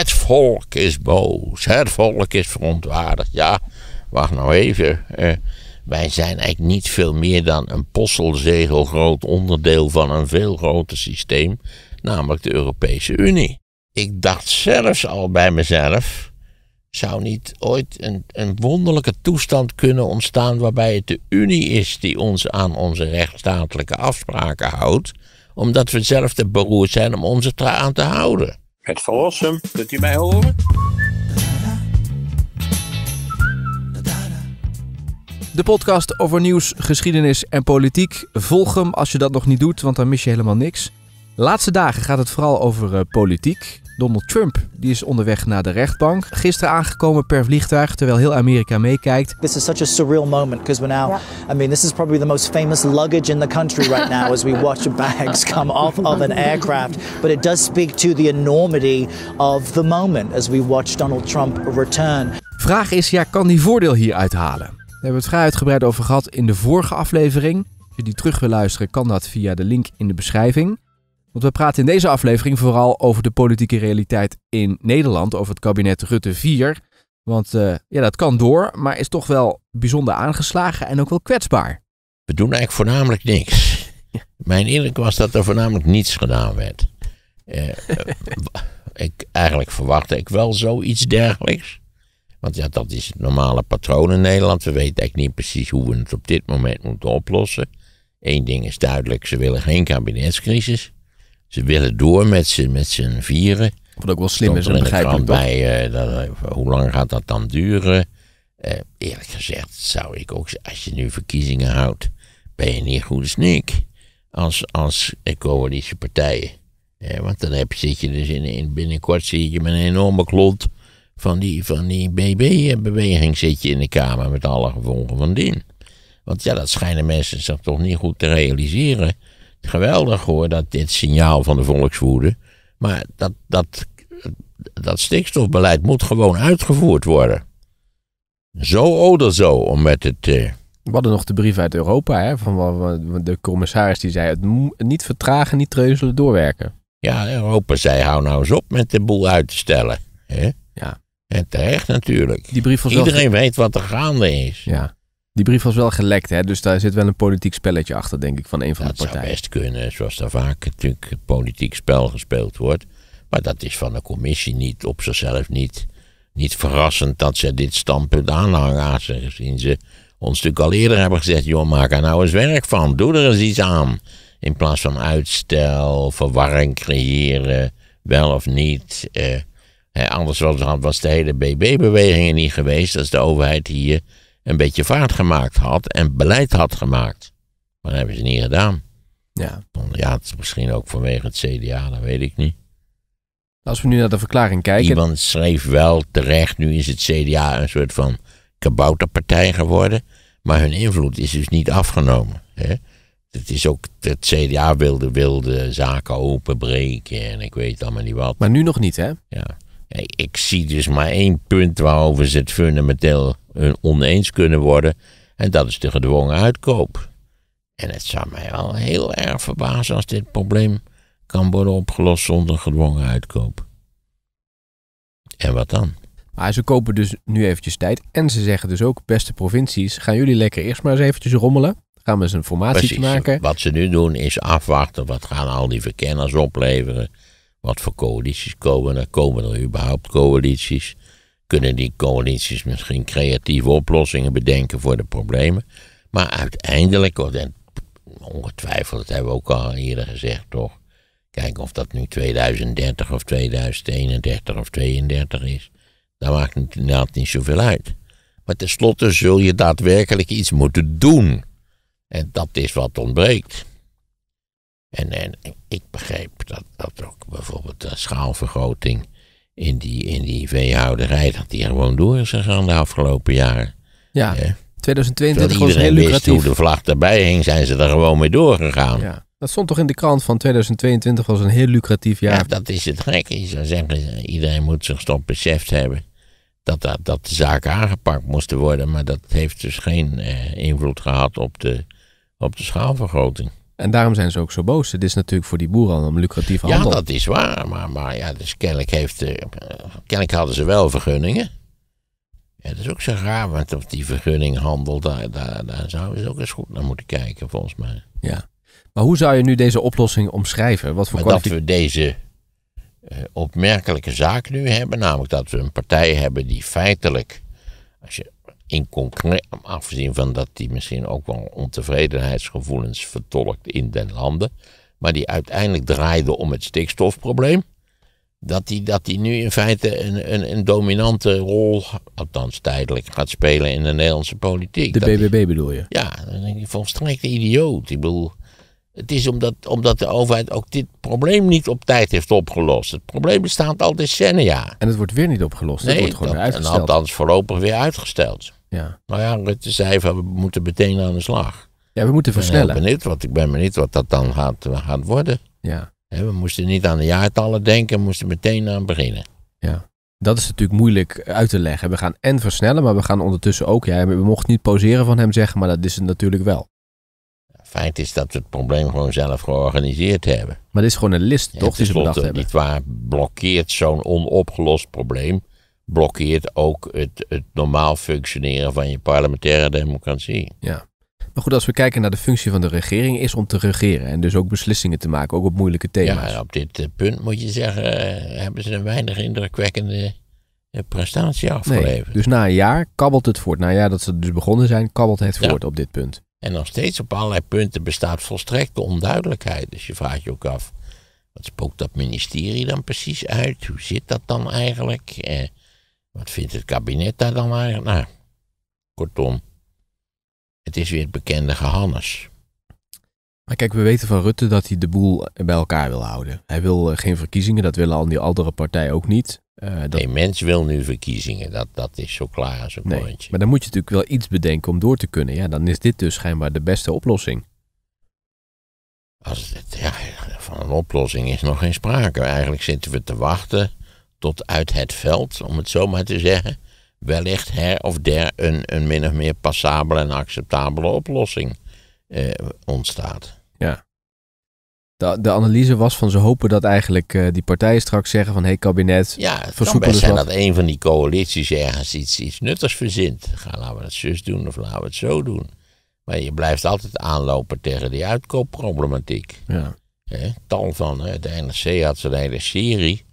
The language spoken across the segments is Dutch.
Het volk is boos, het volk is verontwaardigd. Ja, wacht nou even. Eh, wij zijn eigenlijk niet veel meer dan een postelzegel groot onderdeel van een veel groter systeem, namelijk de Europese Unie. Ik dacht zelfs al bij mezelf, zou niet ooit een, een wonderlijke toestand kunnen ontstaan waarbij het de Unie is die ons aan onze rechtsstatelijke afspraken houdt, omdat we zelf te beroerd zijn om ons eraan te houden. Het verlossen, kunt u mij horen? De podcast over nieuws, geschiedenis en politiek. Volg hem als je dat nog niet doet, want dan mis je helemaal niks. laatste dagen gaat het vooral over eh, politiek. Donald Trump die is onderweg naar de rechtbank. Gisteren aangekomen per vliegtuig terwijl heel Amerika meekijkt. This is such a surreal moment because we're now yeah. I mean this is probably the most famous luggage in the country right now as we watch bags come off of an aircraft, but it does speak to the enormity of the moment as we watch Donald Trump return. Vraag is ja, kan die voordeel hier uithalen? We hebben het vrij uitgebreid over gehad in de vorige aflevering. Als je die terug wil luisteren, kan dat via de link in de beschrijving. Want we praten in deze aflevering vooral over de politieke realiteit in Nederland, over het kabinet Rutte 4. Want eh, ja, dat kan door, maar is toch wel bijzonder aangeslagen en ook wel kwetsbaar. We doen eigenlijk voornamelijk niks. Mijn indruk was dat er voornamelijk niets gedaan werd. Eh, eh, ik, eigenlijk verwachtte ik wel zoiets dergelijks. Want ja, dat is het normale patroon in Nederland. We weten eigenlijk niet precies hoe we het op dit moment moeten oplossen. Eén ding is duidelijk, ze willen geen kabinetscrisis. Ze willen door met z'n, met vieren. Wat ook wel slim is, dat begrijp Bij, uh, dat, eh, hoe lang gaat dat dan duren? Eh, eerlijk gezegd zou ik ook als je nu verkiezingen houdt, ben je niet goed snik als, als coalitiepartijen. Eh, want dan heb, zit je dus in, binnenkort zit je met een enorme klot van die, van die BB-beweging zit je in de Kamer met alle gevolgen van dien. Want ja, dat schijnen mensen zich toch niet goed te realiseren geweldig hoor, dat dit signaal van de volkswoede. Maar dat, dat, dat stikstofbeleid moet gewoon uitgevoerd worden. Zo oder zo, om met het. Eh, We hadden nog de brief uit Europa, hè, van de commissaris die zei: het niet vertragen, niet treuzelen, doorwerken. Ja, Europa zei: hou nou eens op met de boel uit te stellen. Hè? Ja. En terecht natuurlijk. Die brief Iedereen weet wat er gaande is. Ja. Die brief was wel gelekt, hè? dus daar zit wel een politiek spelletje achter, denk ik, van een van de partijen. Dat zou best kunnen, zoals daar vaak natuurlijk politiek spel gespeeld wordt. Maar dat is van de commissie niet, op zichzelf niet, niet verrassend dat ze dit standpunt aanhangen. aangezien ze ons natuurlijk al eerder hebben gezegd, joh, maak er nou eens werk van, doe er eens iets aan. In plaats van uitstel, verwarring creëren, wel of niet. Eh, anders was, was de hele BB-beweging er niet geweest als de overheid hier een beetje vaart gemaakt had en beleid had gemaakt. Maar dat hebben ze niet gedaan. Ja. Ja, het is misschien ook vanwege het CDA, dat weet ik niet. Als we nu naar de verklaring kijken. Iemand schreef wel terecht, nu is het CDA een soort van kabouterpartij geworden. Maar hun invloed is dus niet afgenomen. Hè? Het is ook, het CDA wilde, wilde zaken openbreken en ik weet allemaal niet wat. Maar nu nog niet, hè? Ja. Ik zie dus maar één punt waarover ze het fundamenteel eh, oneens kunnen worden. En dat is de gedwongen uitkoop. En het zou mij wel heel erg verbazen als dit probleem kan worden opgelost zonder gedwongen uitkoop. En wat dan? Maar ah, ze kopen dus nu eventjes tijd. En ze zeggen dus ook, beste provincies, gaan jullie lekker eerst maar eens eventjes rommelen. Gaan we eens een formatie maken. Wat ze nu doen is afwachten. Wat gaan al die verkenners opleveren? Wat voor coalities komen er? Komen er überhaupt coalities? Kunnen die coalities misschien creatieve oplossingen bedenken voor de problemen? Maar uiteindelijk, ongetwijfeld, dat hebben we ook al eerder gezegd, toch? Kijk of dat nu 2030 of 2031 of 2032 is. Dat maakt inderdaad niet zoveel uit. Maar tenslotte zul je daadwerkelijk iets moeten doen. En dat is wat ontbreekt. En, en ik begreep dat, dat ook bijvoorbeeld de schaalvergroting in die, in die veehouderij, dat die gewoon door is gegaan de afgelopen jaren. Ja, 2022 was heel lucratief. hoe de vlag erbij hing, zijn ze er gewoon mee doorgegaan. Ja. Dat stond toch in de krant van 2022 was een heel lucratief jaar. Ja, dat is het gekke. Je zou zeggen, iedereen moet zich toch beseft hebben dat, dat, dat de zaken aangepakt moesten worden. Maar dat heeft dus geen eh, invloed gehad op de, op de schaalvergroting. En daarom zijn ze ook zo boos. Het is natuurlijk voor die boeren al een lucratieve handel. Ja, dat is waar. Maar, maar ja, dus kennelijk, heeft, eh, kennelijk hadden ze wel vergunningen. Ja, dat is ook zo raar, want of die vergunninghandel, daar, daar, daar zouden ze ook eens goed naar moeten kijken, volgens mij. Ja. Maar hoe zou je nu deze oplossing omschrijven? Wat voor Dat we deze eh, opmerkelijke zaak nu hebben, namelijk dat we een partij hebben die feitelijk, als je in concreet, afgezien van dat die misschien ook wel ontevredenheidsgevoelens vertolkt in den landen, maar die uiteindelijk draaide om het stikstofprobleem, dat die, dat die nu in feite een, een, een dominante rol, althans tijdelijk, gaat spelen in de Nederlandse politiek. De BBB bedoel je? Ja, dan denk ik, volstrekt idioot. Ik bedoel, het is omdat, omdat de overheid ook dit probleem niet op tijd heeft opgelost. Het probleem bestaat al decennia. En het wordt weer niet opgelost. het wordt gewoon weer uitgesteld. En althans voorlopig weer uitgesteld. Ja. Nou ja, Rutte zei van we moeten meteen aan de slag. Ja, we moeten versnellen. Ik ben, benieuwd wat, ik ben benieuwd wat dat dan gaat, eh, gaat worden. Ja. we moesten niet aan de jaartallen denken, we moesten meteen aan beginnen. Ja. Dat is natuurlijk moeilijk uit te leggen. We gaan en versnellen, maar we gaan ondertussen ook. Ja, we mochten niet poseren van hem zeggen, maar dat is het natuurlijk wel. Feit is dat we het probleem gewoon zelf georganiseerd hebben. Maar dit is gewoon een list, toch? die ze bedacht hebben. Niet waar blokkeert zo'n onopgelost probleem blokkeert ook het, het normaal functioneren van je parlementaire democratie. Ja. Maar goed, als we kijken naar de functie van de regering, is om te regeren en dus ook beslissingen te maken, ook op moeilijke thema's. Ja, op dit eh, punt moet je zeggen, eh, hebben ze een weinig indrukwekkende eh, prestatie afgeleverd. dus na een jaar kabbelt het voort. Na een jaar dat ze dus begonnen zijn, kabbelt het voort op dit punt. En nog steeds op allerlei punten bestaat volstrekte onduidelijkheid. Dus je vraagt je ook af, wat spookt dat ministerie dan precies uit? Hoe zit dat dan eigenlijk? Eh, wat vindt het kabinet daar dan eigenlijk? Nou, kortom, het is weer het bekende gehannes. Maar kijk, we weten van Rutte dat hij de boel bij elkaar wil houden. Hij wil eh, geen verkiezingen, dat willen al die andere partijen ook niet. Eh, dat... Nee, mens wil nu verkiezingen, dat, dat is zo klaar als een nee, Maar dan moet je natuurlijk wel iets bedenken om door te kunnen. Ja, dan is dit dus schijnbaar de beste oplossing. Als het, ja, van een oplossing is nog geen sprake. Eigenlijk zitten we te wachten tot uit het veld, om het zo maar te zeggen, wellicht her of der een, een min of meer passabele en acceptabele oplossing eh, ontstaat. Ja. De, de, analyse was van ze hopen dat eigenlijk eh, die partijen straks zeggen van hé hey, kabinet, ja, het kan dat een van die coalities ergens iets, iets nuttigs verzint. Gaan laten we het zus doen of laten we het zo doen. Maar je blijft altijd aanlopen tegen die uitkoopproblematiek. Ja. He, tal van, hè. het NRC had de hele serie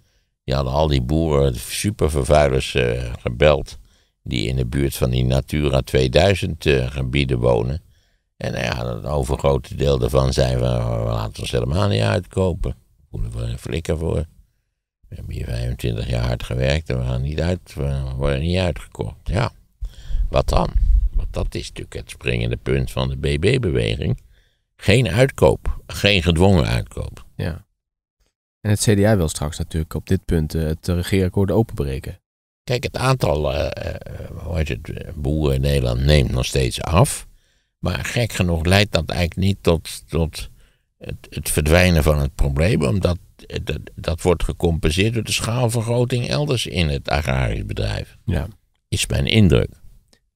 die hadden al die boeren, supervervuilers, uh, gebeld. Die in de buurt van die Natura 2000 eh, gebieden wonen. En nou ja, het overgrote deel daarvan zei van, oh, laten ons helemaal niet uitkopen. Voelen we een flikker voor. We hebben hier 25 jaar hard gewerkt en we, gaan niet uit, we worden niet uitgekocht. Ja, wat dan? Want dat is natuurlijk het springende punt van de BB-beweging. Geen uitkoop, geen gedwongen uitkoop. Ja. En het CDA wil straks natuurlijk op dit punt eh, het regeerakkoord openbreken. Kijk, het aantal uh, het, boeren in Nederland neemt nog steeds af. Maar gek genoeg leidt dat eigenlijk niet tot, tot het, het verdwijnen van het probleem, omdat dat, dat, wordt gecompenseerd door de schaalvergroting elders in het agrarisch bedrijf. Ja. Is mijn indruk.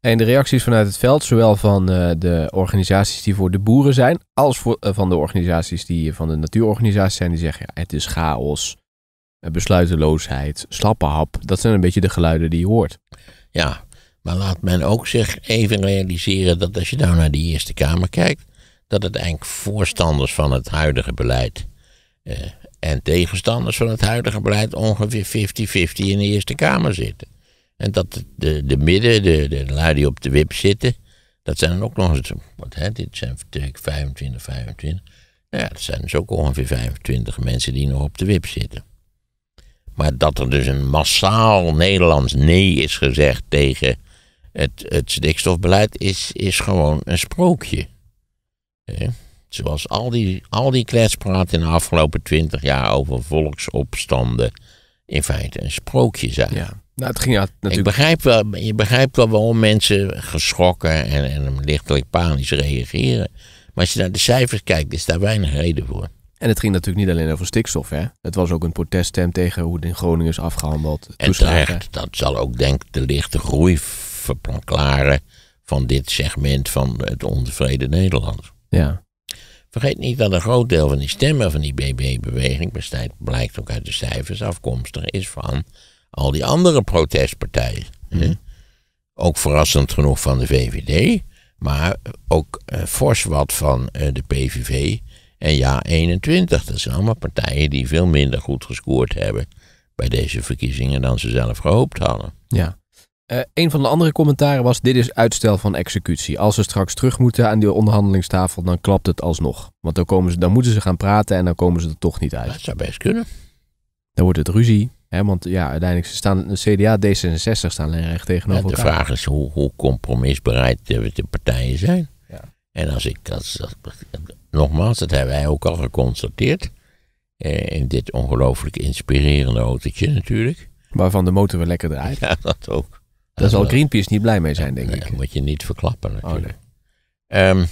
En de reacties vanuit het veld, zowel van eh, de organisaties die voor de boeren zijn, als voor, eh, van de organisaties die eh, van de natuurorganisaties zijn, die zeggen ja, het is chaos, besluiteloosheid, slappe hap. Dat zijn een beetje de geluiden die je hoort. Ja, maar laat men ook zich even realiseren dat als je nou naar de Eerste Kamer kijkt, dat het eigenlijk voorstanders van het huidige beleid en tegenstanders van het huidige beleid ongeveer 50-50 in de Eerste Kamer zitten. En dat de, de midden, de, de lui die op de wip zitten, dat zijn dan ook nog eens, wat hè, dit zijn 25, 25. Nou ja, dat zijn dus ook ongeveer 25 mensen die nog op de wip zitten. Maar dat er dus een massaal Nederlands nee is gezegd tegen het, het stikstofbeleid is, is gewoon een sprookje. Zoals al die, al die kletspraat in de afgelopen twintig jaar over volksopstanden in feite een sprookje zijn. Ja. Nou, natuurlijk... Ik begrijp wel, je begrijpt wel waarom mensen geschrokken en, en lichtelijk panisch reageren. Maar als je naar de cijfers kijkt, is daar weinig reden voor. En het ging natuurlijk niet alleen over stikstof. Hè? Het was ook een proteststem tegen hoe het in Groningen is afgehandeld. En terecht, dat zal ook denk ik de lichte groei verklaren van dit segment van het ontevreden Nederland. Ja. Vergeet niet dat een groot deel van die stemmen van die BB-beweging, blijkt ook uit de cijfers afkomstig, is van al die andere protestpartijen. Mhm. Ook verrassend genoeg van de VVD, maar ook eh, fors wat van eh, de PVV en ja 21. Dat zijn allemaal partijen die veel minder goed gescoord hebben bij deze verkiezingen dan ze zelf gehoopt hadden. Ja. Uh, een van de andere commentaren was: dit is uitstel van executie. Als ze straks terug moeten aan die onderhandelingstafel, dan klapt het alsnog. Want dan, komen ze, dan moeten ze gaan praten en dan komen ze er toch niet uit. Dat zou best kunnen. Dan wordt het ruzie want ja, uiteindelijk staan de CDA D66 staan recht tegenover elkaar. De vraag is hoe, hoe compromisbereid eh, de, partijen zijn. Ja. En als ik, als, nogmaals, dat hebben wij ook al geconstateerd. Eh, in dit ongelooflijk inspirerende autootje natuurlijk. Waarvan de motor wel lekker draait. Ja, dat ook. Daar zal Greenpeace niet blij mee zijn, denk ik. Dat moet je niet verklappen oh, natuurlijk. Ehm,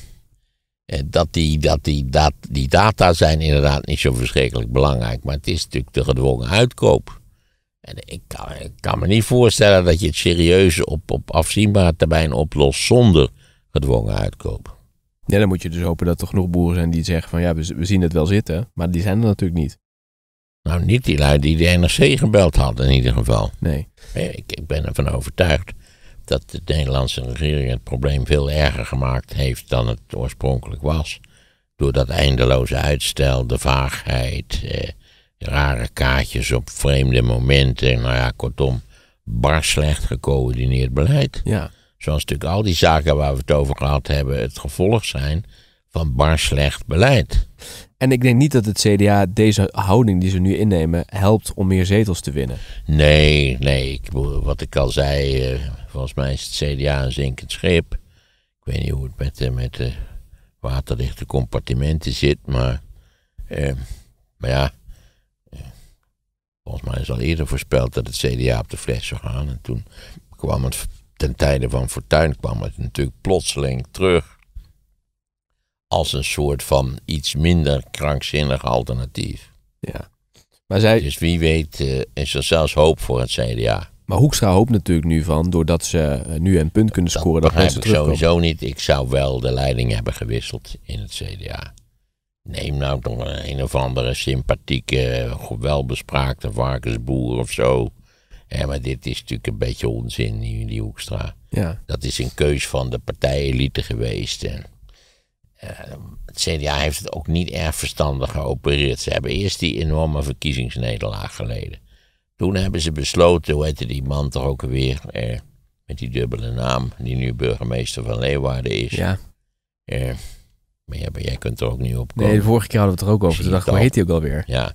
eh, dat, die, dat, die, dat die data zijn inderdaad niet zo verschrikkelijk belangrijk. Maar het is natuurlijk de gedwongen uitkoop. En ik kan, me niet voorstellen dat je het serieus op, op afzienbare termijn oplost zonder gedwongen uitkoop. Ja, dan moet je dus hopen dat er genoeg boeren zijn die zeggen van ja, we, zien het wel zitten, maar die zijn er natuurlijk niet. Nou, niet die lui die de NRC gebeld hadden in ieder geval. Nee. Ik, ik ben ervan overtuigd dat de Nederlandse regering het probleem veel erger gemaakt heeft dan het oorspronkelijk was. Door dat eindeloze uitstel, de vaagheid, eh, rare kaartjes op vreemde momenten. Nou ja, kortom, bar slecht gecoördineerd beleid. Ja. Zoals natuurlijk al die zaken waar we het over gehad hebben, het gevolg zijn van bar slecht beleid. En ik denk niet dat het CDA deze houding die ze nu innemen helpt om meer zetels te winnen. Nee, nee. wat ik al zei, eh, volgens mij is het CDA een zinkend schip. Ik weet niet hoe het met, met de waterdichte compartimenten zit, maar, eh, maar ja, Volgens mij is al eerder voorspeld dat het CDA op de fles zou gaan. En toen kwam het, ten tijde van Fortuin kwam het natuurlijk plotseling terug. Als een soort van iets minder krankzinnig alternatief. Ja. Maar zij... Dus wie weet eh, is er zelfs hoop voor het CDA. Maar Hoekstra hoopt natuurlijk nu van, doordat ze eh, nu een punt kunnen scoren, dat, dat sowieso niet. Ik zou wel de leiding hebben gewisseld in het CDA. Neem nou toch een, een of andere sympathieke, eh, welbespraakte varkensboer of zo. maar dit is natuurlijk een beetje onzin, die Hoekstra. Ja. Dat is een keus van de partijelite geweest. En, eh, het CDA heeft het ook niet erg verstandig geopereerd. Ze hebben eerst die enorme verkiezingsnederlaag geleden. Toen hebben ze besloten, hoe heette die man toch ook weer, eh, met die dubbele naam, die nu burgemeester van Leeuwarden is. Ja. Maar jij, kunt er ook niet op komen. Nee, de vorige keer hadden we het er ook over. Toen dacht ik, hoe heet hij ook alweer? Ja.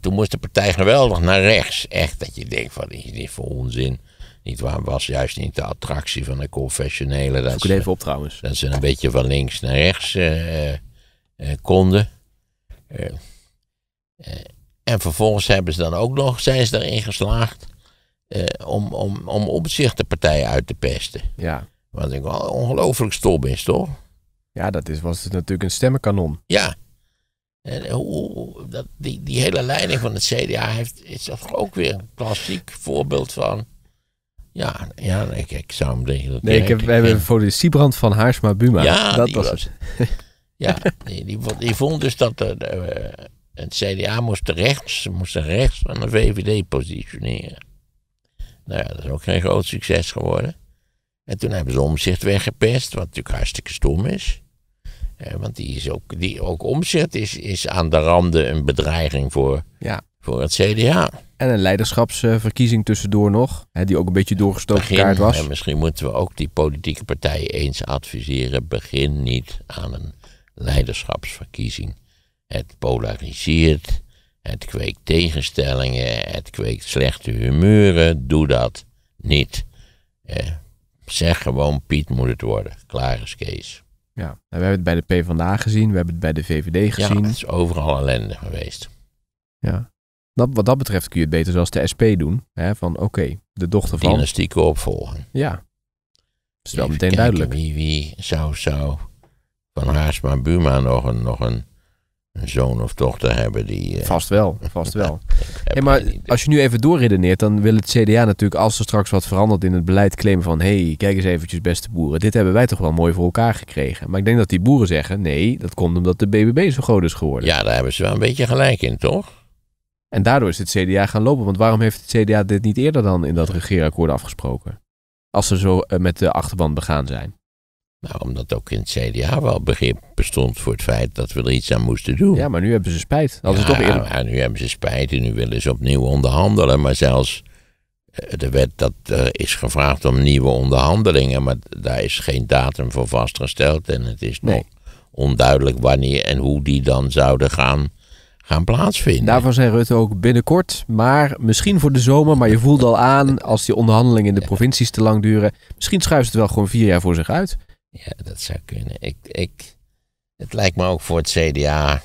toen moest de partij geweldig naar rechts. Echt, dat je denkt van, is dit voor onzin? Niet waar, was juist niet de attractie van de confessionele. Dat ik ze, even op trouwens. Dat ze een beetje van links naar rechts eh, eh, eh, konden. en vervolgens hebben ze dan ook nog, zijn ze erin geslaagd, om, om, om op zich de partij uit te pesten. Ja. Wat ik wel ongelooflijk stom is, toch? Ja, dat is, was natuurlijk een stemmenkanon. Ja. En hoe, dat, die, die hele leiding van het CDA heeft, is toch ook weer een klassiek voorbeeld van. Ja, ja ik, ik zou hem denken. Dat nee, ik heb, we hebben voor de Siebrand van Haarsma Buma. Ja, dat was, ja, die, die, die, vond dus dat de, het eh, CDA moest rechts, moest rechts van de VVD positioneren. Nou ja, dat is ook geen groot succes geworden. En toen hebben ze omzicht weggepest, wat natuurlijk hartstikke stom is. Eh, want die, is ook, die ook omzet is, is aan de randen een bedreiging voor, ja. voor het CDA. En een leiderschapsverkiezing tussendoor nog, die ook een beetje doorgestoken kaart was. misschien moeten we ook die politieke partijen eens adviseren: begin niet aan een leiderschapsverkiezing. Het polariseert, het kweekt tegenstellingen, het kweekt slechte humeuren. Doe dat niet. Eh, zeg gewoon: Piet moet het worden. Klaar is Kees. Ja, nou, we hebben het bij de PvdA gezien, we hebben het bij de VVD gezien. Ja, het is overal ellende geweest. Ja. Dat, wat dat betreft kun je het beter zoals de SP doen. Hè? Van oké, de dochter van... Dynastieke opvolging. Ja. Dat is wel meteen duidelijk. Wie, wie zou, zou van Haarsma Buma nog een, nog een een zoon of dochter hebben die... Eh, vast wel, vast wel. maar als je nu even doorredeneert, dan wil het CDA natuurlijk, als er straks wat verandert in het beleid, claimen van, hé, hey, kijk eens eventjes beste boeren, dit hebben wij toch wel mooi voor elkaar gekregen. Maar ik denk dat die boeren zeggen, nee, dat komt omdat de BBB zo groot is geworden. Ja, daar hebben ze wel een beetje gelijk in, toch? En daardoor is het CDA gaan lopen, want waarom heeft het CDA dit niet eerder dan in dat regeerakkoord afgesproken? Als ze zo eh, met de achterban begaan zijn. Nou, omdat ook in het CDA wel begrip bestond voor het feit dat we er iets aan moesten doen. Ja, maar nu hebben ze spijt. Dat ja, is toch eerlijk. Ja, nu hebben ze spijt en nu willen ze opnieuw onderhandelen. Maar zelfs eh, de wet dat is gevraagd om nieuwe onderhandelingen, maar daar is geen datum voor vastgesteld. En het is nog onduidelijk wanneer en hoe die dan zouden gaan gaan plaatsvinden. Daarvan zei Rutte ook binnenkort, maar misschien voor de zomer. Maar je voelt al aan, als die onderhandelingen in de provincies te lang duren, misschien schuift het wel gewoon vier jaar voor zich uit. Ja, dat zou kunnen. Ik, ik, het lijkt me ook voor het CDA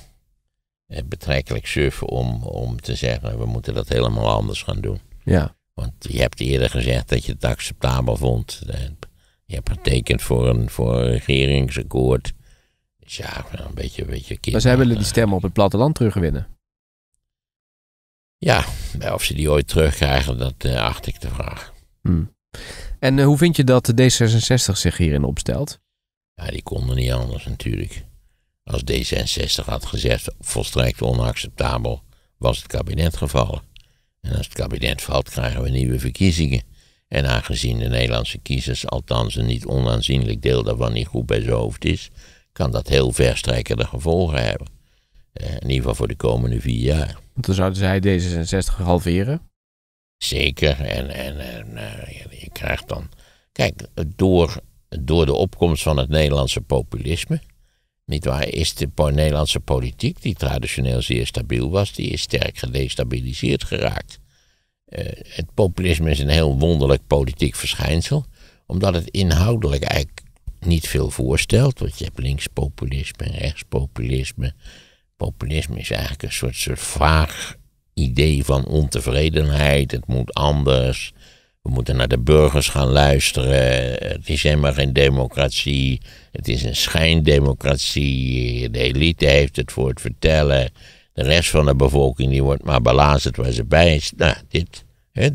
eh, betrekkelijk suf om, om te zeggen, we moeten dat helemaal anders gaan doen. Ja. Want je hebt eerder gezegd dat je het acceptabel vond. Eh, je hebt getekend voor een, voor een regeringsakkoord. Dus ja, een beetje, een beetje kind. Maar zij willen die eh. stemmen op het platteland terugwinnen. Ja, of ze die ooit terugkrijgen, dat acht ik de vraag. Hmm. En eh, hoe vind je dat D66 zich hierin opstelt? Ja, die konden niet anders natuurlijk. Als D66 had gezegd volstrekt onacceptabel, was het kabinet gevallen. En als het kabinet valt, krijgen we nieuwe verkiezingen. En aangezien de Nederlandse kiezers, althans een niet onaanzienlijk deel daarvan, niet goed bij zijn hoofd is, kan dat heel verstrekkende gevolgen hebben. Eh, in ieder geval voor de komende vier jaar. Want dan zouden zij D66 halveren? Zeker. En, en, eh, je, je krijgt dan. Kijk, door, door de opkomst van het Nederlandse populisme. Niet waar, is de Nederlandse politiek, die traditioneel zeer stabiel was, die is sterk gedestabiliseerd geraakt. Eh, het populisme is een heel wonderlijk politiek verschijnsel, omdat het inhoudelijk eigenlijk niet veel voorstelt. Want je hebt linkspopulisme en rechtspopulisme. Populisme is eigenlijk een soort, soort vaag idee van ontevredenheid. Het moet anders. We moeten naar de burgers gaan luisteren. Het is helemaal geen democratie. Het is een schijndemocratie. De elite heeft het voor het vertellen. De rest van de bevolking die wordt maar belazerd waar ze bij is. Nou, dit,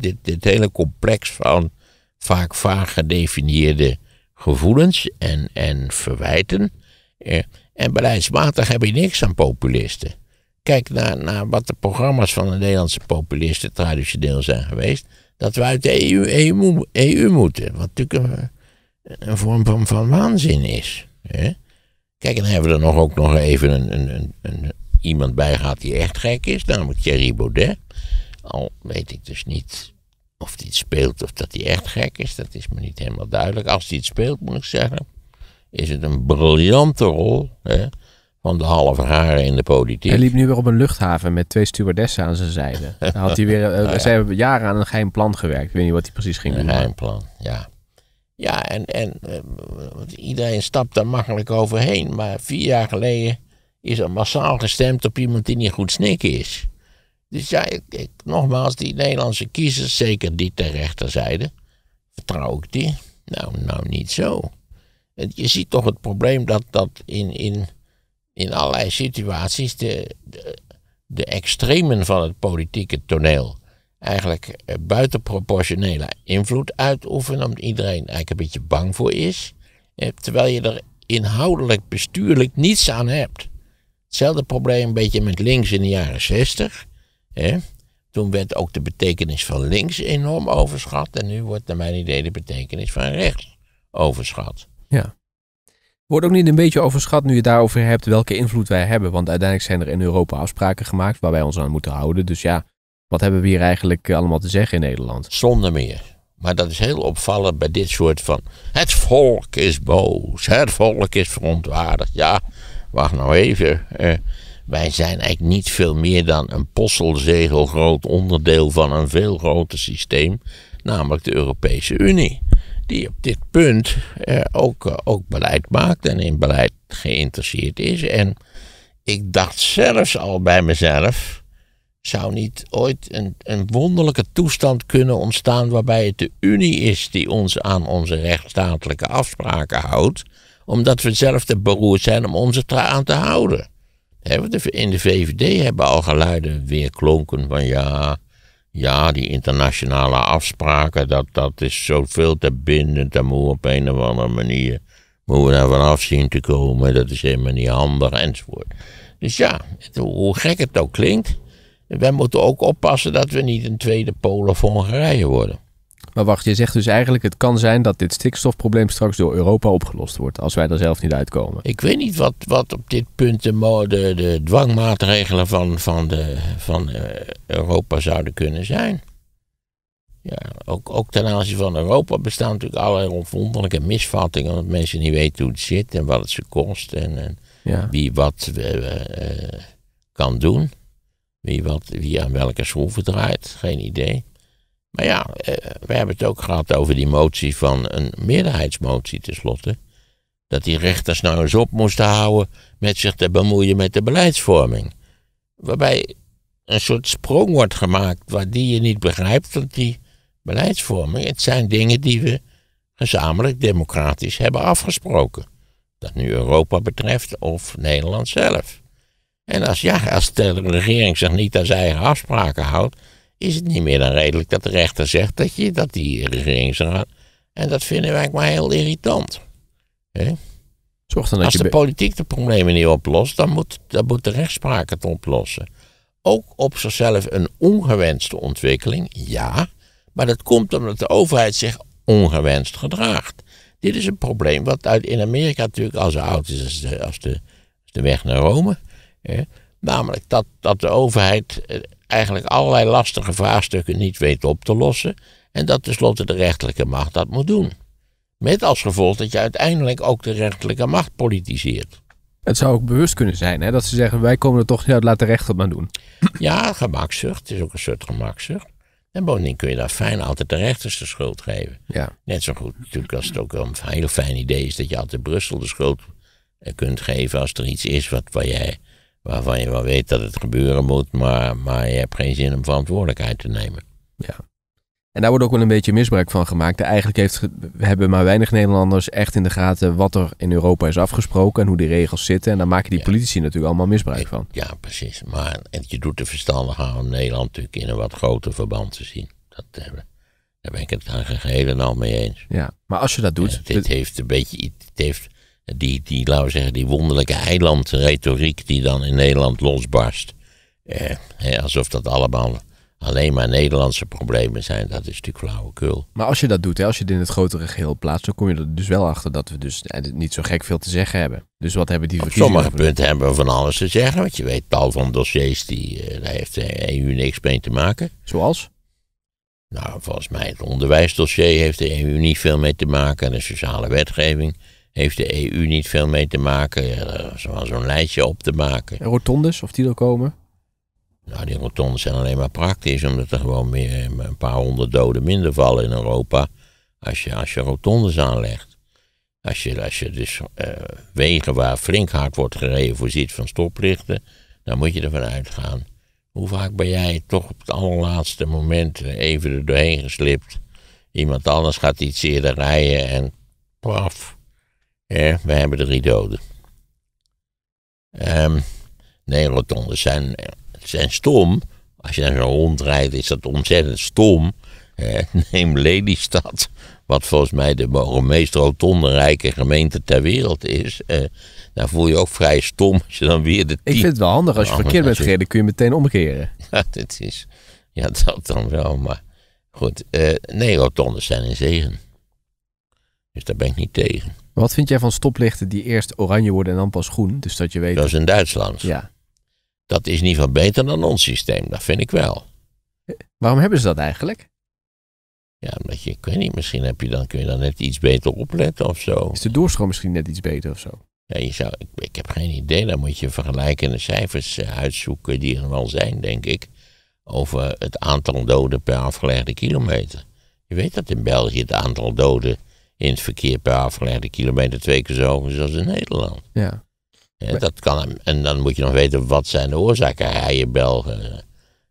dit, dit hele complex van vaak vaag gedefinieerde gevoelens en, en verwijten. Eh, en beleidsmatig heb je niks aan populisten kijk naar, wat de programma's van de Nederlandse populisten traditioneel zijn geweest, dat we uit de EU, EU, e moeten. Wat natuurlijk een, vorm van, van, waanzin is. Kijk, en dan hebben we er nog ook nog even een, een, een, iemand bij gehad die echt gek is, namelijk Thierry Baudet. Al weet ik dus niet of hij het speelt of dat hij echt gek is, dat is me niet helemaal duidelijk. Als hij het speelt, moet ik zeggen, is het een briljante rol. Hè? van de halve haren in de politiek. Hij liep nu weer op een luchthaven met twee stewardessen aan zijn zijde. Daar had hij weer, eh, hebben jaren aan een geheim plan gewerkt. Ik weet niet wat hij precies ging doen. Een geheim plan, ja. Ja, en, en eh, iedereen stapt daar makkelijk overheen. Maar vier jaar geleden is er massaal gestemd op iemand die niet goed snikken is. Dus ja, ik, ik, nogmaals, die Nederlandse kiezers, zeker die ter rechterzijde, vertrouw ik die? Nou, nou niet zo. Je ziet toch het probleem dat, dat in, in in allerlei situaties de, de, de extremen van het politieke toneel eigenlijk eh, buitenproportionele invloed uitoefenen, omdat iedereen eigenlijk een beetje bang voor is, eh, terwijl je er inhoudelijk bestuurlijk niets aan hebt. Hetzelfde probleem een beetje met links in de jaren zestig. Toen werd ook de betekenis van links enorm overschat en nu wordt naar mijn idee de betekenis van rechts overschat. Ja. Wordt ook niet een beetje overschat nu je daarover hebt welke invloed wij hebben. Want uiteindelijk zijn er in Europa afspraken gemaakt waar wij ons aan moeten houden. Dus ja, wat hebben we hier eigenlijk eh, allemaal te zeggen in Nederland? Zonder meer. Maar dat is heel opvallend bij dit soort van. Het volk is boos, het volk is verontwaardigd. Ja, wacht nou even. Eh, wij zijn eigenlijk niet veel meer dan een postelzegel groot onderdeel van een veel groter systeem, namelijk de Europese Unie die op dit punt eh, ook, eh, ook beleid maakt en in beleid geïnteresseerd is. En ik dacht zelfs al bij mezelf, zou niet ooit een, een wonderlijke toestand kunnen ontstaan waarbij het de Unie is die ons aan onze rechtsstatelijke afspraken houdt, omdat we zelf te beroerd zijn om onze eraan te houden. In de VVD hebben al geluiden weer klonken van ja, ja, die internationale afspraken, dat, dat is zoveel te bindend. Daar moeten op een of andere manier moeten we daar vanaf zien te komen. Dat is helemaal niet handig enzovoort. Dus ja, hoe gek het ook klinkt, wij moeten ook oppassen dat we niet een tweede Polen voor Hongarije worden. Maar wacht, je zegt dus eigenlijk: het kan zijn dat dit stikstofprobleem straks door Europa opgelost wordt. als wij er zelf niet uitkomen. Ik weet niet wat, wat op dit punt de, de, de dwangmaatregelen van, van, de, van eh, Europa zouden kunnen zijn. Ja, ook, ook ten aanzien van Europa bestaan natuurlijk allerlei onvondelijke misvattingen. omdat mensen niet weten hoe het zit en wat het ze kost. en, en wie wat eh, eh, kan doen. Wie, wat, wie aan welke schroeven draait, geen idee. Maar ja, eh, we hebben het ook gehad over die motie van een meerderheidsmotie tenslotte. Dat die rechters nou eens op moesten houden met zich te bemoeien met de beleidsvorming. Waarbij een soort sprong wordt gemaakt waar die je niet begrijpt, want die beleidsvorming, het zijn dingen die we gezamenlijk democratisch hebben afgesproken. Dat nu Europa betreft of Nederland zelf. En als, ja, als de regering zich niet aan zijn eigen afspraken houdt, is het niet meer dan redelijk dat de rechter zegt dat, je, dat die regeringsraad. En dat vinden wij maar heel irritant. dan dat Als de politiek de problemen niet oplost, dan moet, dan moet de rechtspraak het oplossen. Ook op zichzelf een ongewenste ontwikkeling, ja. Maar dat komt omdat de overheid zich ongewenst gedraagt. Dit is een probleem wat uit in Amerika natuurlijk al zo oud is als de, de, weg naar Rome. Namelijk dat, dat de overheid eh, eigenlijk allerlei lastige vraagstukken niet weet op te lossen en dat tenslotte de rechterlijke macht dat moet doen. Met als gevolg dat je uiteindelijk ook de rechterlijke macht politiseert. Het zou ook bewust kunnen zijn hè? dat ze zeggen: wij komen er toch niet uit, laat de rechter maar doen. Ja, gemakzucht. Het is ook een soort gemakzucht. En bovendien kun je daar fijn altijd de rechters de schuld geven. Ja. Net zo goed natuurlijk als het ook een heel fijn idee is dat je altijd Brussel de schuld eh, kunt geven als er iets is wat, waar jij waarvan je wel weet dat het gebeuren moet, maar, maar je hebt geen zin om verantwoordelijkheid te nemen. Ja. En daar wordt ook wel een beetje misbruik van gemaakt. Eigenlijk heeft, hebben maar weinig Nederlanders echt in de gaten wat er in Europa is afgesproken en hoe die regels zitten. En daar maken die politici natuurlijk allemaal misbruik van. Ja, precies. Maar je doet er verstandig aan om Nederland natuurlijk in een wat groter verband te zien. Dat, eh, daar ben ik het eigenlijk helemaal mee eens. Ja, maar als je dat doet. dit heeft een beetje. Het heeft die, die, laten zeggen, die wonderlijke eilandretoriek die dan in Nederland losbarst. Eh, alsof dat allemaal alleen maar Nederlandse problemen zijn, dat is natuurlijk flauwekul. Maar als je dat doet, hè, als je dit in het grotere geheel plaatst, dan kom je er dus wel achter dat we dus eh, niet zo gek veel te zeggen hebben. Dus wat hebben die verkiezingen? Op sommige punten hebben we van alles te zeggen, want je weet tal van dossiers die, eh, daar heeft de EU niks mee te maken. Zoals? Nou, volgens mij het onderwijsdossier heeft de EU niet veel mee te maken en de sociale wetgeving heeft de EU niet veel mee te maken. Ja, zo'n lijstje op te maken. rotondes, of die er komen? Nou, die rotondes zijn alleen maar praktisch, omdat er gewoon meer, eh, een paar honderd doden minder vallen in Europa als je, als je rotondes aanlegt. Als je, als je dus eh, wegen waar flink hard wordt gereden voorziet van stoplichten, dan moet je ervan uitgaan. Hoe vaak ben jij toch op het allerlaatste moment even er doorheen geslipt? Iemand anders gaat iets eerder rijden en paf, we hebben drie doden. Um, nee, rotondes zijn, zijn stom. Als je daar zo rondrijdt, is dat ontzettend stom. Eh, neem Lelystad, wat volgens mij de meest rotonderijke gemeente ter wereld is. Eh, daar voel je ook vrij stom als je dan weer de Ik vind het wel handig, als je nou, verkeerd bent gereden kun je meteen omkeren. Ja, dat is... Ja, dat dan wel, maar... Goed, eh, nee, rotondes zijn een zegen. Dus daar ben ik niet tegen. Wat vind jij van stoplichten die eerst oranje worden en dan pas groen? Dus dat je weet. Dat is in Duitsland. Ja. Dat is niet van beter dan ons systeem, dat vind ik wel. Waarom hebben ze dat eigenlijk? Ja, omdat je, ik weet niet, misschien heb je dan, kun je dan net iets beter opletten of zo. Is de doorstroom misschien net iets beter of zo? Ja, je zou, ik, ik heb geen idee. Dan moet je vergelijkende cijfers eh, uitzoeken die er wel zijn, denk ik. Over het aantal doden per afgelegde kilometer. Je weet dat in België het aantal doden in het verkeer per afgelegde kilometer twee keer zo hoog is als in Nederland. Ja. ja dat kan, en dan moet je nog weten wat zijn de oorzaken. Rijden Belgen eh,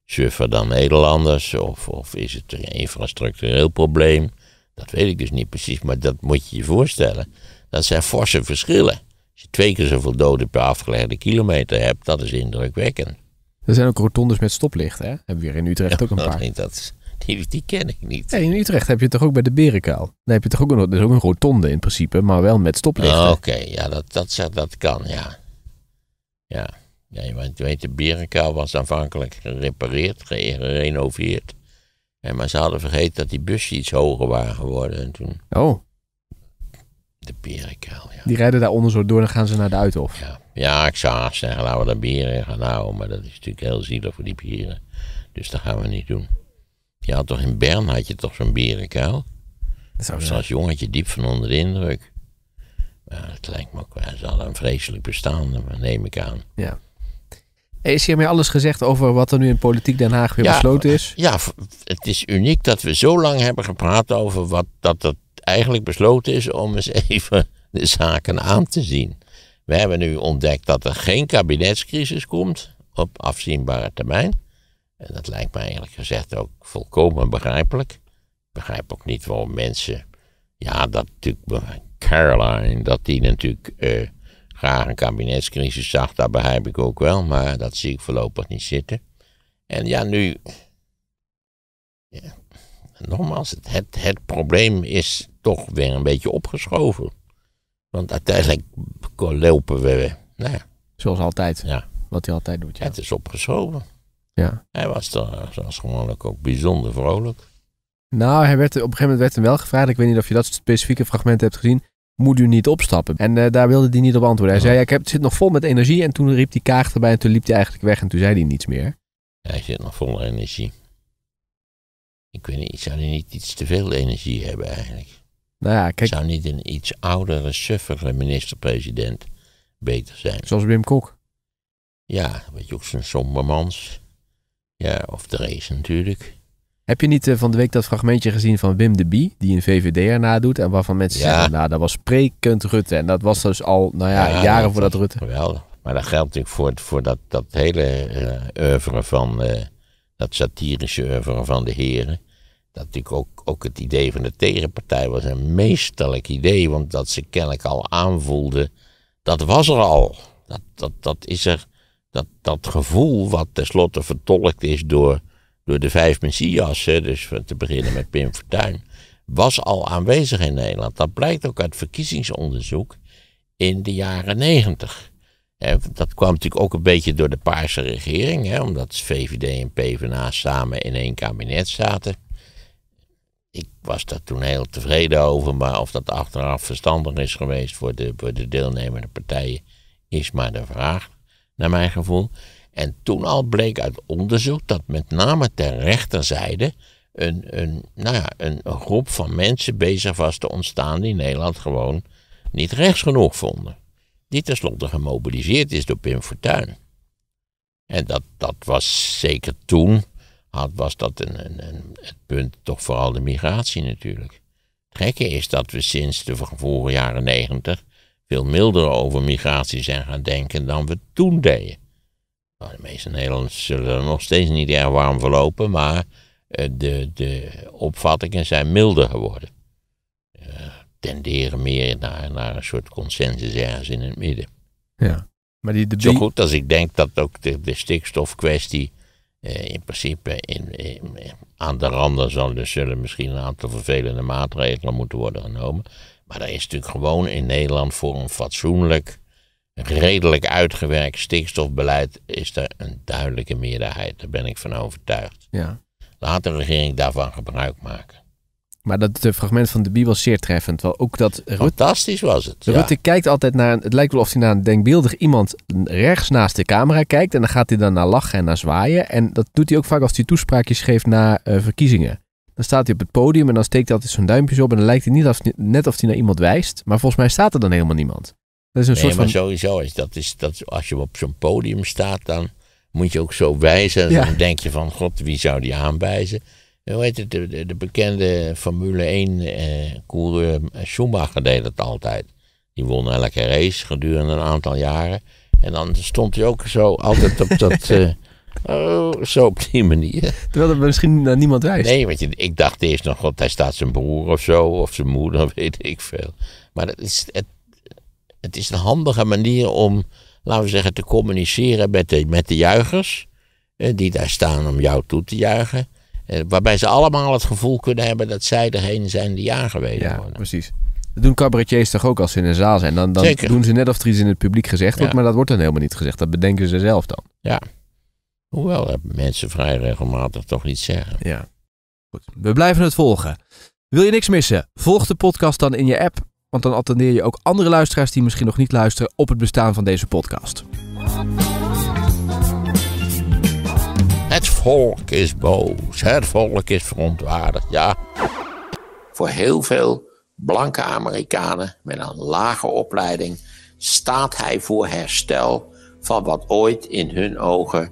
suffer dan Nederlanders? Of, of is het een infrastructureel probleem? Dat weet ik dus niet precies, maar dat moet je je voorstellen. Dat zijn forse verschillen. Als je twee keer zoveel doden per afgelegde kilometer hebt, dat is indrukwekkend. Er zijn ook rotondes met stoplichten, hè? Hebben we hier in Utrecht ook een paar. Dat, die, ken ik niet. in Utrecht heb je toch ook bij de Berenkaal. Daar heb je toch ook een, dus een rotonde in principe, maar wel met stoplichten. Oh, oké, ja, dat, dat, dat kan, ja. Ja, ja want je weet, de Berenkaal was aanvankelijk gerepareerd, gerenoveerd. En maar ze hadden vergeten dat die bussen iets hoger waren geworden. En toen... Oh. De Berenkaal, ja. Die rijden daar onder zo door, dan gaan ze naar de Uithof. Ja, ja ik zou haast zeggen, laten we de beren gaan houden. Maar dat is natuurlijk heel zielig voor die Beren, Dus dat gaan we niet doen. Ja, toch in Bern had je toch zo'n berenkuil? Dat zou Als jongetje diep van onder de indruk. Het lijkt me ook, ze hadden een vreselijk bestaan, eh, neem ik aan. Ja. Is hiermee alles gezegd over wat er nu in Politiek Den Haag weer besloten is? Eh, ja, het is uniek dat we zo lang hebben gepraat over wat dat het eigenlijk besloten is om eens even de zaken aan te zien. We hebben nu ontdekt dat er geen kabinetscrisis komt op afzienbare termijn. En dat lijkt mij eigenlijk gezegd ook volkomen begrijpelijk. Ik begrijp ook niet waarom mensen. Ja, dat natuurlijk. Caroline, dat die natuurlijk eh, graag een kabinetscrisis zag, dat begrijp ik ook wel, maar dat zie ik voorlopig niet zitten. En ja, nu. Ja, nogmaals, het, het, het probleem is toch weer een beetje opgeschoven. Want uiteindelijk lopen we. Nou ja. Zoals altijd. Ja. Wat hij altijd doet. Ja. Het is opgeschoven. Ja. Hij was, dan, zoals eh, gewoonlijk ook bijzonder vrolijk. Nou, hij werd, op een gegeven moment werd hem wel gevraagd, ik weet niet of je dat specifieke fragment hebt gezien, moet u niet opstappen? En eh, daar wilde hij niet op antwoorden. Hij zei, ja, ik heb, het zit nog vol met energie. En toen riep die kaag erbij en toen liep hij eigenlijk weg en toen zei hij niets meer. hij zit nog vol energie. Ik weet niet, zou hij niet iets te veel energie hebben eigenlijk? Nou ja, kijk... Zou niet een iets oudere, suffere minister-president beter zijn? Zoals Wim Kok. Ja, weet je, ook zo'n sombermans. Ja, of Drees natuurlijk. Heb je niet eh, van de week dat fragmentje gezien van Wim de Bie, die een VVD erna doet en waarvan mensen zeggen, nou dat was sprekend Rutte. En dat was dus al, nou ja, jaren jaren voordat Rutte... Geweldig. Maar dat geldt natuurlijk voor, voor dat, dat hele uh, oeuvre van, eh, dat satirische oeuvre van de heren. Dat natuurlijk ook, ook het idee van de tegenpartij was een meesterlijk idee, want dat ze kennelijk al aanvoelden, dat was er al. Dat, dat, dat is er dat, dat gevoel wat tenslotte vertolkt is door, door de vijf messiassen, dus te beginnen met Pim Fortuyn, was al aanwezig in Nederland. Dat blijkt ook uit verkiezingsonderzoek in de jaren negentig. Dat kwam natuurlijk ook een beetje door de Paarse regering, hè, omdat VVD en PvdA samen in één kabinet zaten. Ik was daar toen heel tevreden over, maar of dat achteraf verstandig is geweest voor de, voor de deelnemende partijen, is maar de vraag naar mijn gevoel. En toen al bleek uit onderzoek dat met name ter rechterzijde een, een, nou ja, een groep van mensen bezig was te ontstaan die Nederland gewoon niet rechts genoeg vonden. Die tenslotte gemobiliseerd is door Pim Fortuyn. En dat, dat was zeker toen, had, was dat een, een, een, het punt toch vooral de migratie natuurlijk. Het gekke is dat we sinds de vorige jaren negentig veel milder over migratie zijn gaan denken dan we toen deden. Nou, de meeste Nederlanders zullen er nog steeds niet erg warm verlopen, maar eh, de, de opvattingen zijn milder geworden. Uh, tenderen meer naar, een soort consensus ergens in het midden. Ja, maar die, de... Zo goed als ik denk dat ook de, stikstofkwestie eh, in principe in, aan de randen zal, dus zullen misschien een aantal vervelende maatregelen moeten worden genomen. Maar er is natuurlijk gewoon in Nederland voor een fatsoenlijk, redelijk uitgewerkt stikstofbeleid is er een duidelijke meerderheid. Daar ben ik van overtuigd. Ja. Laat de regering daarvan gebruik maken. Maar dat fragment van de was zeer treffend. Wel ook dat Fantastisch was het. Rutte kijkt altijd naar. het lijkt wel of hij naar een denkbeeldig iemand rechts naast de camera kijkt. En dan gaat hij dan naar lachen en naar zwaaien. En dat doet hij ook vaak als hij toespraakjes geeft na eh, verkiezingen. Dan staat hij op het podium en dan steekt hij altijd zo'n duimpje op. En dan lijkt hij niet als net of hij naar iemand wijst. Maar volgens mij staat er dan helemaal niemand. Dat is een soort van... sowieso is dat, is dat als je op zo'n podium staat, dan moet je ook zo wijzen. Dan denk je van, god, wie zou die aanwijzen? Hoe heet het, de, bekende Formule 1 eh, coureur eh, Schumacher deed dat altijd. Die won elke race gedurende een aantal jaren. En dan stond hij ook zo altijd op dat... Eh, Oh, zo op die manier. Terwijl dat misschien naar eh, niemand wijst. Nee, want je, ik dacht eerst nog, god, hij staat zijn broer of zo, of zijn moeder, weet ik veel. Maar dat is, het, het is een handige manier om, laten we zeggen, te communiceren met de, met de juichers. Die daar staan om jou toe te juichen. Eh, waarbij ze allemaal het gevoel kunnen hebben dat zij degene zijn die aangewezen ja, worden. precies. Dat doen cabaretiers toch ook als ze in een zaal zijn. Dan, dan doen ze net of er iets in het publiek gezegd wordt, maar dat wordt dan helemaal niet gezegd. Dat bedenken ze zelf dan. Ja. Hoewel eh, mensen vrij regelmatig toch iets zeggen. Ja. Goed. We blijven het volgen. Wil je niks missen? Volg de podcast dan in je app. Want dan attendeer je ook andere luisteraars die misschien nog niet luisteren op het bestaan van deze podcast. Het volk is boos. Het volk is verontwaardigd. Ja. Voor heel veel blanke Amerikanen met een lage opleiding staat hij voor herstel van wat ooit in hun ogen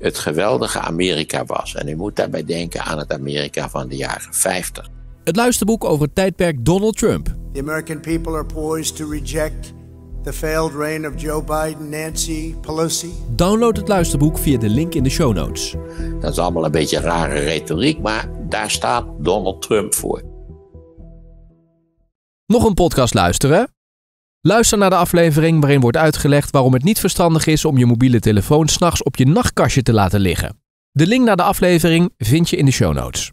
het geweldige Amerika was. En u moet daarbij denken aan het Amerika van de jaren 50. Het luisterboek over het tijdperk Donald Trump. The American people are poised to reject the failed reign of Joe Biden, Nancy Pelosi. Download het luisterboek via de link in de show notes. Dat is allemaal een beetje rare retoriek, maar daar staat Donald Trump voor. Nog een podcast luisteren? Luister naar de aflevering waarin wordt uitgelegd waarom het niet verstandig is om je mobiele telefoon s'nachts op je nachtkastje te laten liggen. De link naar de aflevering vind je in de show notes.